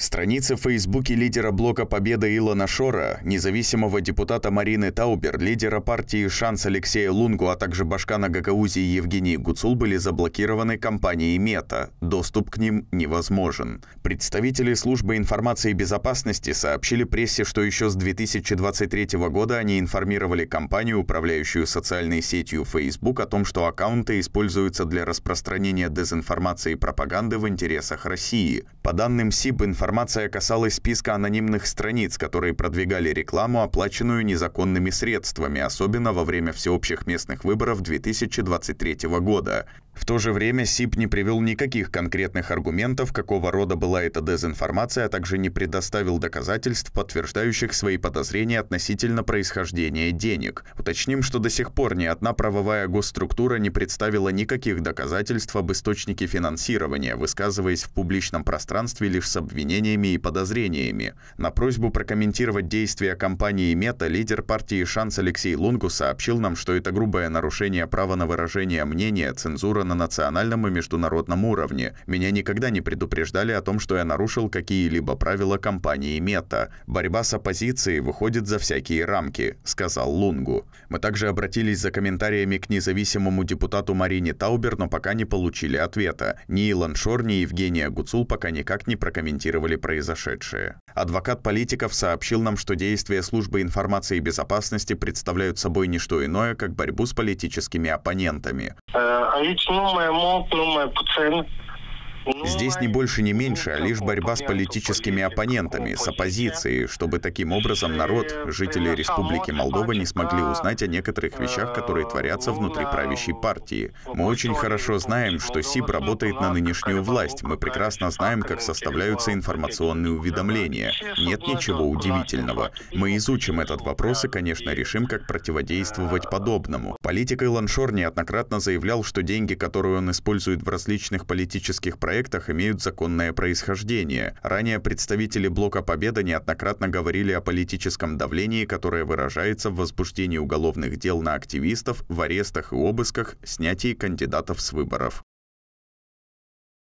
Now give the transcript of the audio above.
Страница в Фейсбуке лидера блока «Победа» Илона Шора, независимого депутата Марины Таубер, лидера партии «Шанс» Алексея Лунгу, а также башкана Гагаузи Евгении Гуцул были заблокированы компанией «Мета». Доступ к ним невозможен. Представители службы информации и безопасности сообщили прессе, что еще с 2023 года они информировали компанию, управляющую социальной сетью Facebook, о том, что аккаунты используются для распространения дезинформации и пропаганды в интересах России. По данным СИБ, информация информация касалась списка анонимных страниц, которые продвигали рекламу, оплаченную незаконными средствами, особенно во время всеобщих местных выборов 2023 года. В то же время СИП не привел никаких конкретных аргументов, какого рода была эта дезинформация, а также не предоставил доказательств, подтверждающих свои подозрения относительно происхождения денег. Уточним, что до сих пор ни одна правовая госструктура не представила никаких доказательств об источнике финансирования, высказываясь в публичном пространстве лишь с обвинениями и подозрениями. На просьбу прокомментировать действия компании «Мета» лидер партии «Шанс» Алексей Лунгу сообщил нам, что это грубое нарушение права на выражение мнения, цензура на национальном и международном уровне. Меня никогда не предупреждали о том, что я нарушил какие-либо правила компании Мета. Борьба с оппозицией выходит за всякие рамки, сказал Лунгу. Мы также обратились за комментариями к независимому депутату Марине Таубер, но пока не получили ответа. Ни Илон Шор, ни Евгения Гуцул пока никак не прокомментировали произошедшее. Адвокат политиков сообщил нам, что действия службы информации и безопасности представляют собой не что иное, как борьбу с политическими оппонентами. Э, а ведь nu mai mult, nu mai puțin, Здесь не больше, не меньше, а лишь борьба с политическими оппонентами, с оппозицией, чтобы таким образом народ, жители Республики Молдова не смогли узнать о некоторых вещах, которые творятся внутри правящей партии. Мы очень хорошо знаем, что СИБ работает на нынешнюю власть. Мы прекрасно знаем, как составляются информационные уведомления. Нет ничего удивительного. Мы изучим этот вопрос и, конечно, решим, как противодействовать подобному. Политик Илон Шор неоднократно заявлял, что деньги, которые он использует в различных политических проектах, проектах имеют законное происхождение. Ранее представители блока «Победа» неоднократно говорили о политическом давлении, которое выражается в возбуждении уголовных дел на активистов, в арестах и обысках, снятии кандидатов с выборов.